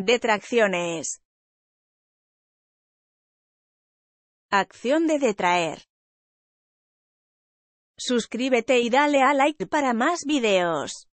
Detracciones. Acción de detraer. Suscríbete y dale a like para más videos.